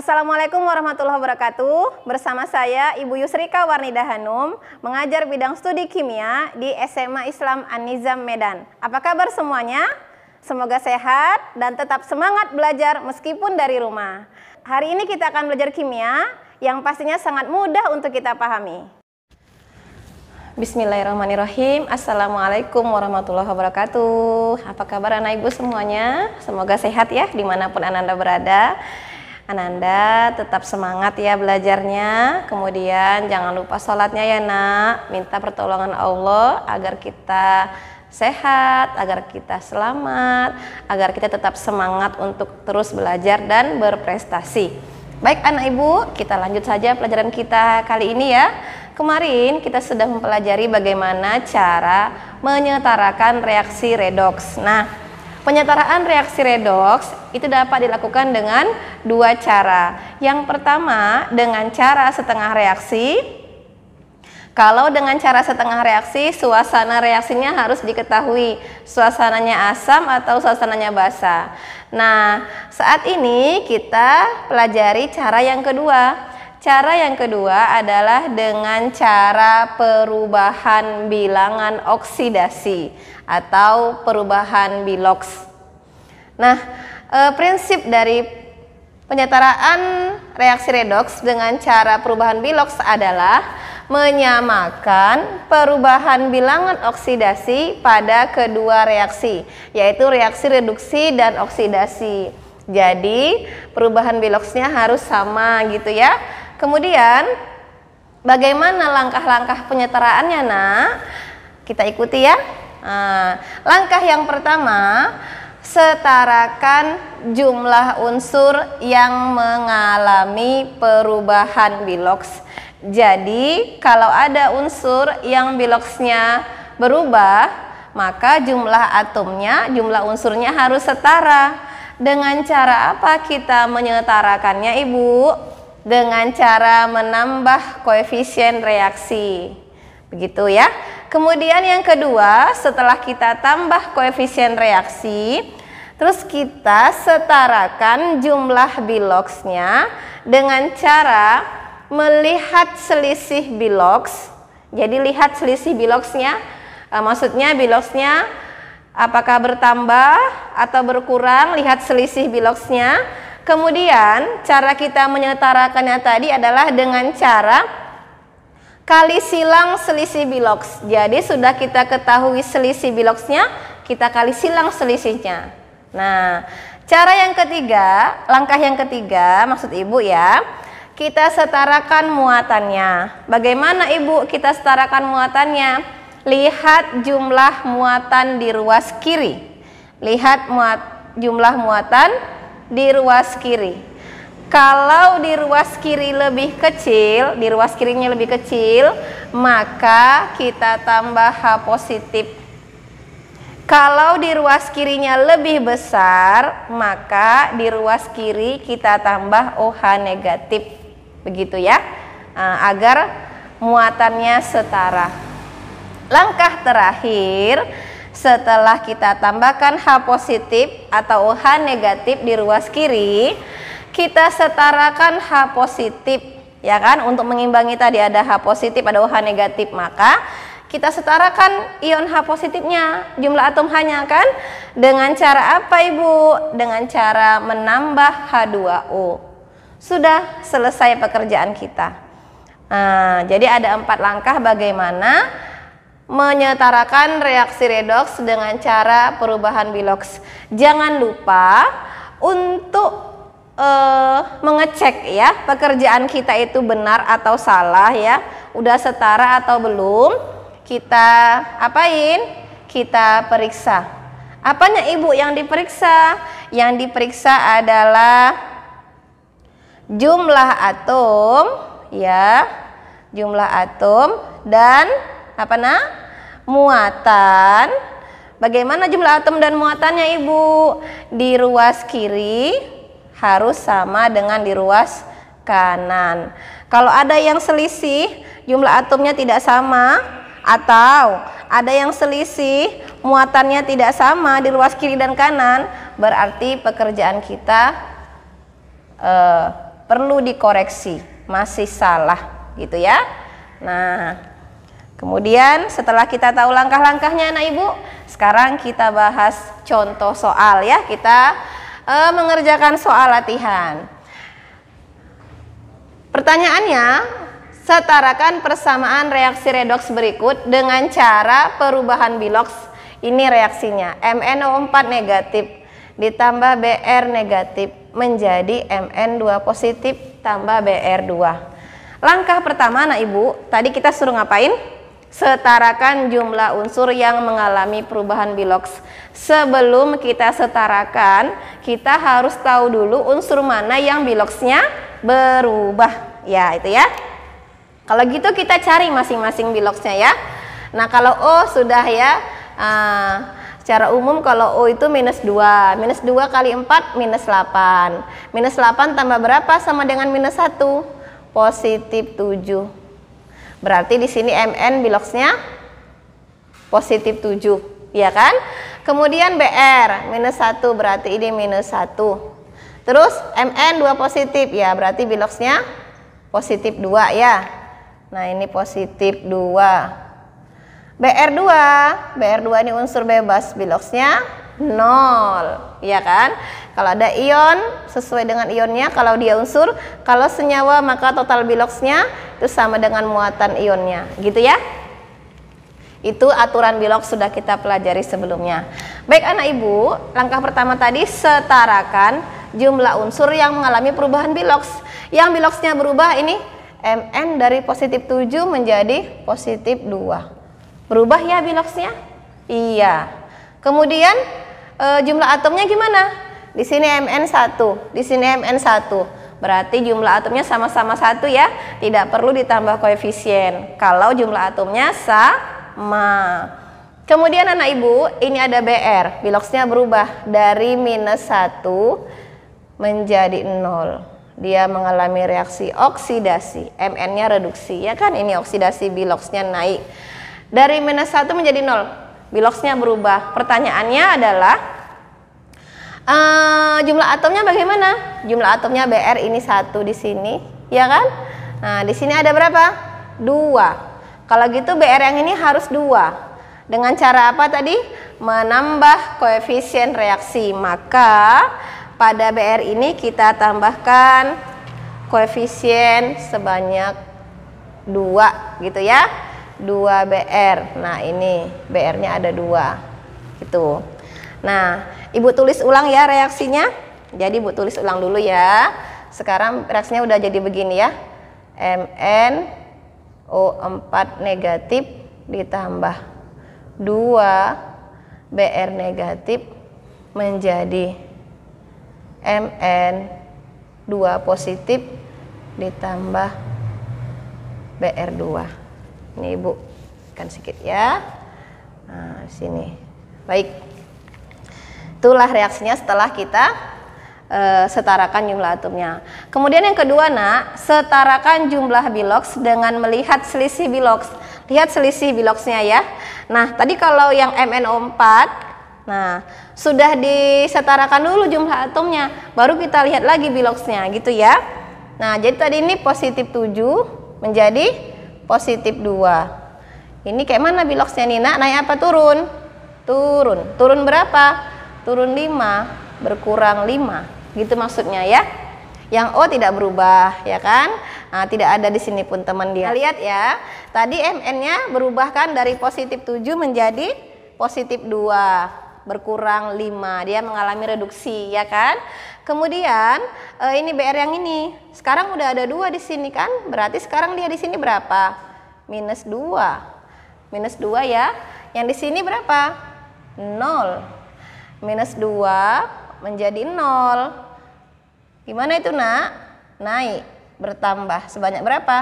Assalamualaikum warahmatullahi wabarakatuh. Bersama saya Ibu Yusrika Warnida Hanum, mengajar bidang studi kimia di SMA Islam An-Nizam Medan. Apa kabar semuanya? Semoga sehat dan tetap semangat belajar meskipun dari rumah. Hari ini kita akan belajar kimia yang pastinya sangat mudah untuk kita pahami. Bismillahirrahmanirrahim. Assalamualaikum warahmatullahi wabarakatuh. Apa kabar anak ibu semuanya? Semoga sehat ya dimanapun anda berada. Ananda tetap semangat ya belajarnya. Kemudian jangan lupa sholatnya ya nak. Minta pertolongan Allah agar kita sehat, agar kita selamat, agar kita tetap semangat untuk terus belajar dan berprestasi. Baik anak ibu, kita lanjut saja pelajaran kita kali ini ya. Kemarin kita sudah mempelajari bagaimana cara menyetarakan reaksi redoks. Nah, Penyetaraan reaksi redoks itu dapat dilakukan dengan dua cara. Yang pertama dengan cara setengah reaksi. Kalau dengan cara setengah reaksi, suasana reaksinya harus diketahui. Suasananya asam atau suasananya basa. Nah, saat ini kita pelajari cara yang kedua, Cara yang kedua adalah dengan cara perubahan bilangan oksidasi atau perubahan biloks. Nah, e, prinsip dari penyetaraan reaksi redoks dengan cara perubahan biloks adalah menyamakan perubahan bilangan oksidasi pada kedua reaksi, yaitu reaksi reduksi dan oksidasi. Jadi, perubahan biloksnya harus sama gitu ya Kemudian bagaimana langkah-langkah penyetaraannya nak? Kita ikuti ya. Nah, langkah yang pertama, setarakan jumlah unsur yang mengalami perubahan biloks. Jadi, kalau ada unsur yang biloksnya berubah, maka jumlah atomnya, jumlah unsurnya harus setara. Dengan cara apa kita menyetarakannya, Ibu? dengan cara menambah koefisien reaksi. Begitu ya. Kemudian yang kedua, setelah kita tambah koefisien reaksi, terus kita setarakan jumlah biloksnya dengan cara melihat selisih biloks. Jadi lihat selisih biloksnya. e, maksudnya biloksnya apakah bertambah atau berkurang, lihat selisih biloksnya. Kemudian cara kita menyetarakannya tadi adalah dengan cara kali silang selisih biloks. Jadi sudah kita ketahui selisih biloksnya, kita kali silang selisihnya. Nah, cara yang ketiga, langkah yang ketiga maksud Ibu ya, kita setarakan muatannya. Bagaimana Ibu kita setarakan muatannya? Lihat jumlah muatan di ruas kiri. Lihat muat jumlah muatan di ruas kiri. Kalau di ruas kiri lebih kecil, di ruas kirinya lebih kecil, maka kita tambah H positif. Kalau di ruas kirinya lebih besar, maka di ruas kiri kita tambah OH negatif. Begitu ya, eh, agar muatannya setara. Langkah terakhir, setelah kita tambahkan H positif atau H negatif di ruas kiri, kita setarakan H positif, ya kan? Untuk mengimbangi tadi ada H positif, ada H negatif, maka kita setarakan ion H positifnya, jumlah atom H-nya kan? Dengan cara apa Ibu? Dengan cara menambah H2O. Sudah selesai pekerjaan kita. Nah, jadi ada empat langkah bagaimana menyetarakan reaksi redoks dengan cara perubahan biloks. Jangan lupa untuk uh, mengecek ya pekerjaan kita itu benar atau salah ya udah setara atau belum kita apain kita periksa apanya ibu yang diperiksa yang diperiksa adalah jumlah atom ya jumlah atom dan apa nak? muatan. Bagaimana jumlah atom dan muatannya Ibu? Di ruas kiri harus sama dengan di ruas kanan. Kalau ada yang selisih, jumlah atomnya tidak sama atau ada yang selisih, muatannya tidak sama di ruas kiri dan kanan, berarti pekerjaan kita eh, perlu dikoreksi, masih salah gitu ya. Nah, Kemudian setelah kita tahu langkah-langkahnya anak ibu, sekarang kita bahas contoh soal ya. Kita e, mengerjakan soal latihan. Pertanyaannya, setarakan persamaan reaksi redoks berikut dengan cara perubahan biloks. Ini reaksinya, MnO4 negatif ditambah Br negatif menjadi Mn2 positif tambah Br2. Langkah pertama anak ibu, tadi kita suruh ngapain? Setarakan jumlah unsur yang mengalami perubahan biloks. Sebelum kita setarakan, kita harus tahu dulu unsur mana yang biloksnya berubah. Ya, itu ya. Kalau gitu kita cari masing-masing biloksnya ya. Nah, kalau O sudah ya, uh, secara umum kalau O itu minus 2. Minus 2 kali 4 minus 8. Minus 8 tambah berapa sama dengan minus 1? Positif 7. Berarti di sini MN biloxnya positif 7, ya kan? Kemudian BR minus 1, berarti ini minus 1. Terus MN 2 positif, ya berarti biloxnya positif 2 ya. Nah ini positif 2. BR2, BR2 ini unsur bebas biloxnya nol, ya kan? Kalau ada ion sesuai dengan ionnya, kalau dia unsur, kalau senyawa maka total biloksnya itu sama dengan muatan ionnya, gitu ya? Itu aturan biloks sudah kita pelajari sebelumnya. Baik anak ibu, langkah pertama tadi setarakan jumlah unsur yang mengalami perubahan biloks. Yang biloksnya berubah ini Mn dari positif 7 menjadi positif 2. Berubah ya biloksnya? Iya. Kemudian e, jumlah atomnya gimana? Di sini Mn1, di sini Mn1. Berarti jumlah atomnya sama-sama satu ya, tidak perlu ditambah koefisien. Kalau jumlah atomnya sama. Kemudian anak ibu, ini ada BR, biloksnya berubah dari minus satu menjadi nol, Dia mengalami reaksi oksidasi, Mn-nya reduksi, ya kan? Ini oksidasi biloksnya naik. Dari minus satu menjadi nol, biloksnya berubah. Pertanyaannya adalah, Uh, jumlah atomnya bagaimana? Jumlah atomnya BR ini satu di sini, ya kan? Nah, di sini ada berapa? Dua. Kalau gitu BR yang ini harus dua. Dengan cara apa tadi? Menambah koefisien reaksi. Maka pada BR ini kita tambahkan koefisien sebanyak dua, gitu ya. 2 BR. Nah, ini BR-nya ada dua, gitu. Nah, Ibu tulis ulang ya reaksinya. Jadi Ibu tulis ulang dulu ya. Sekarang reaksinya udah jadi begini ya. MN O4 negatif ditambah 2 BR negatif menjadi MN 2 positif ditambah BR2 ini ibu kan sedikit ya nah, sini baik Itulah reaksinya setelah kita e, setarakan jumlah atomnya. Kemudian yang kedua, nak, setarakan jumlah biloks dengan melihat selisih biloks. Lihat selisih biloksnya ya. Nah, tadi kalau yang MnO4 Nah, sudah disetarakan dulu jumlah atomnya, baru kita lihat lagi biloksnya gitu ya. Nah, jadi tadi ini positif 7 menjadi positif 2. Ini kayak mana biloksnya Nina? Naik apa turun? Turun. Turun berapa? turun 5 berkurang 5 gitu maksudnya ya yang O tidak berubah ya kan nah, tidak ada di sini pun teman dia nah, lihat ya tadi MN nya berubah kan dari positif 7 menjadi positif 2 berkurang 5 dia mengalami reduksi ya kan kemudian eh, ini BR yang ini sekarang udah ada dua di sini kan berarti sekarang dia di sini berapa minus 2 minus 2 ya yang di sini berapa 0 minus 2 menjadi 0. Gimana itu nak? Naik, bertambah. Sebanyak berapa?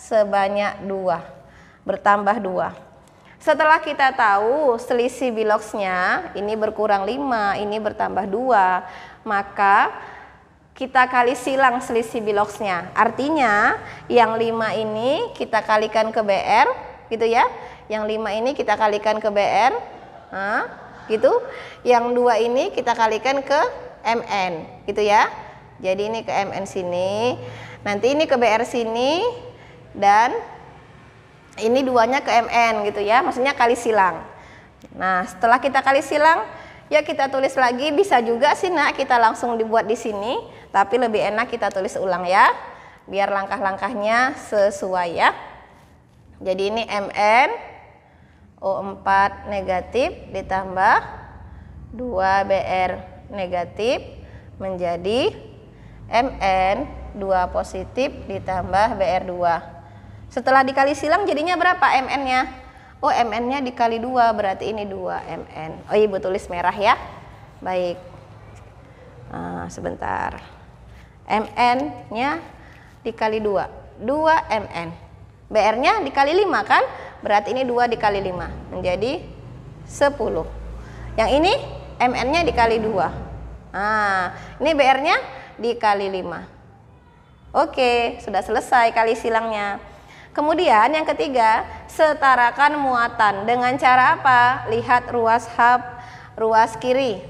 Sebanyak 2. Bertambah 2. Setelah kita tahu selisih biloksnya, ini berkurang 5, ini bertambah 2, maka kita kali silang selisih biloksnya. Artinya yang 5 ini kita kalikan ke BR, gitu ya. Yang 5 ini kita kalikan ke BR. Nah, gitu. Yang dua ini kita kalikan ke MN, gitu ya. Jadi ini ke MN sini, nanti ini ke BR sini, dan ini duanya ke MN gitu ya, maksudnya kali silang. Nah, setelah kita kali silang, ya kita tulis lagi, bisa juga sih nak kita langsung dibuat di sini, tapi lebih enak kita tulis ulang ya, biar langkah-langkahnya sesuai ya. Jadi ini MN, O4 negatif ditambah 2BR negatif menjadi MN 2 positif ditambah BR2. Setelah dikali silang jadinya berapa MN-nya? Oh, MN-nya dikali 2 berarti ini 2 MN. Oh, Ibu iya, tulis merah ya. Baik. Nah, sebentar. MN-nya dikali 2. 2 MN. BR-nya dikali 5 kan? Berarti ini 2 dikali 5 menjadi 10. Yang ini MN-nya dikali 2. Nah, ini BR-nya dikali 5. Oke, sudah selesai kali silangnya. Kemudian yang ketiga, setarakan muatan dengan cara apa? Lihat ruas hub, ruas kiri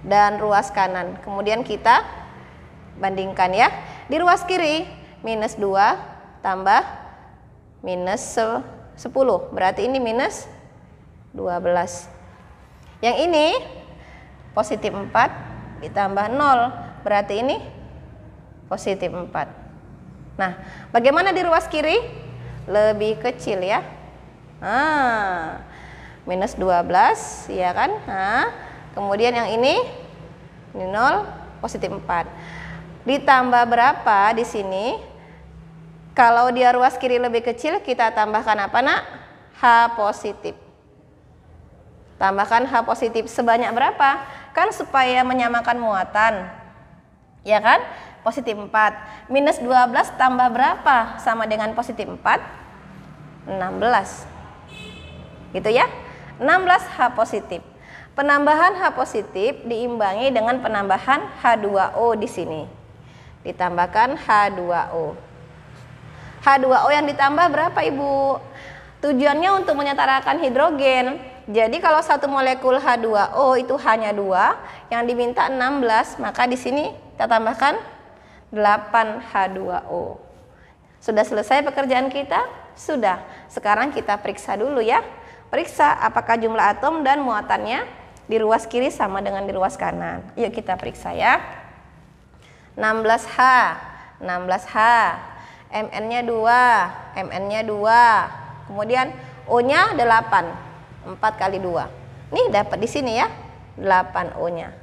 dan ruas kanan. Kemudian kita bandingkan ya. Di ruas kiri minus 2 tambah minus 10 berarti ini minus 12 yang ini positif 4 ditambah 0 berarti ini positif 4 nah bagaimana di ruas kiri lebih kecil ya nah minus 12 ya kan nah, kemudian yang ini ini 0 positif 4 ditambah berapa di sini kalau dia ruas kiri lebih kecil, kita tambahkan apa nak? H positif. Tambahkan H positif sebanyak berapa? Kan supaya menyamakan muatan. Ya kan? Positif 4. Minus 12 tambah berapa? Sama dengan positif 4? 16. Gitu ya? 16 H positif. Penambahan H positif diimbangi dengan penambahan H2O di sini. Ditambahkan H2O. H2O yang ditambah berapa Ibu? Tujuannya untuk menyetarakan hidrogen. Jadi kalau satu molekul H2O itu hanya dua, yang diminta 16, maka di sini kita tambahkan 8 H2O. Sudah selesai pekerjaan kita? Sudah. Sekarang kita periksa dulu ya. Periksa apakah jumlah atom dan muatannya di ruas kiri sama dengan di ruas kanan. Yuk kita periksa ya. 16H, 16H, MN-nya 2, MN-nya 2. Kemudian O-nya 8. 4 kali 2. Nih dapat di sini ya. 8 O-nya.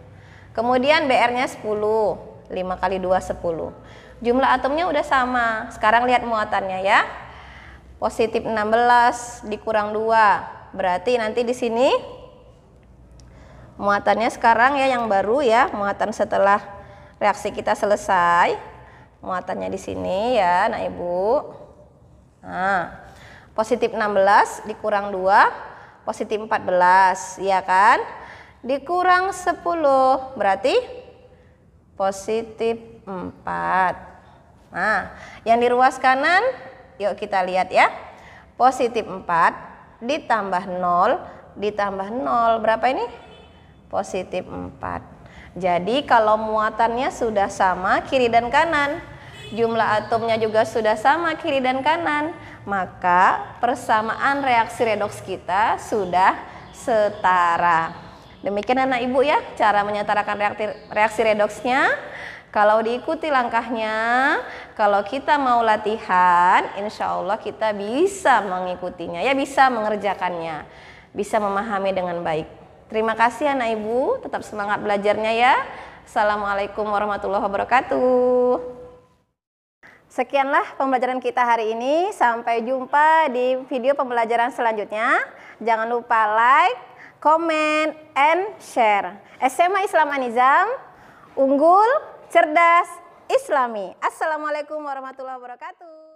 Kemudian BR-nya 10. 5 kali 2 10. Jumlah atomnya udah sama. Sekarang lihat muatannya ya. Positif 16 dikurang 2. Berarti nanti di sini muatannya sekarang ya yang baru ya, muatan setelah reaksi kita selesai muatannya di sini ya anak ibu nah positif 16 dikurang 2 positif 14 ya kan dikurang 10 berarti positif 4 nah yang di ruas kanan yuk kita lihat ya positif 4 ditambah 0 ditambah 0 berapa ini positif 4 jadi kalau muatannya sudah sama kiri dan kanan, jumlah atomnya juga sudah sama kiri dan kanan, maka persamaan reaksi redoks kita sudah setara. Demikian anak ibu ya cara menyetarakan reaksi, reaksi redoksnya. Kalau diikuti langkahnya, kalau kita mau latihan, insya Allah kita bisa mengikutinya, ya bisa mengerjakannya, bisa memahami dengan baik. Terima kasih anak ibu, tetap semangat belajarnya ya. Assalamualaikum warahmatullahi wabarakatuh. Sekianlah pembelajaran kita hari ini. Sampai jumpa di video pembelajaran selanjutnya. Jangan lupa like, comment, and share. SMA Islam Anizam, unggul, cerdas, islami. Assalamualaikum warahmatullahi wabarakatuh.